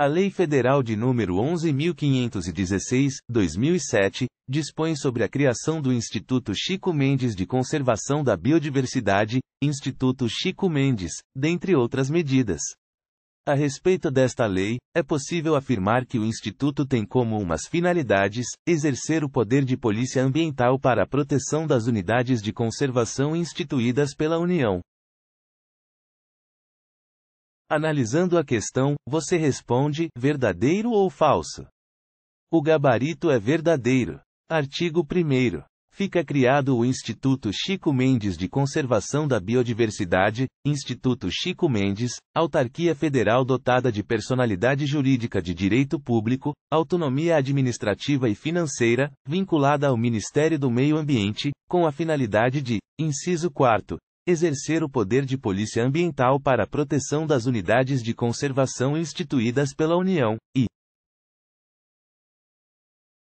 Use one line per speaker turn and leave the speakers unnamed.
A Lei Federal de número 11516, 2007, dispõe sobre a criação do Instituto Chico Mendes de Conservação da Biodiversidade, Instituto Chico Mendes, dentre outras medidas. A respeito desta lei, é possível afirmar que o Instituto tem como umas finalidades exercer o poder de polícia ambiental para a proteção das unidades de conservação instituídas pela União, Analisando a questão, você responde: verdadeiro ou falso? O gabarito é verdadeiro. Artigo 1. Fica criado o Instituto Chico Mendes de Conservação da Biodiversidade, Instituto Chico Mendes, autarquia federal dotada de personalidade jurídica de direito público, autonomia administrativa e financeira, vinculada ao Ministério do Meio Ambiente, com a finalidade de, inciso 4, exercer o poder de polícia ambiental para a proteção das unidades de conservação instituídas pela União, e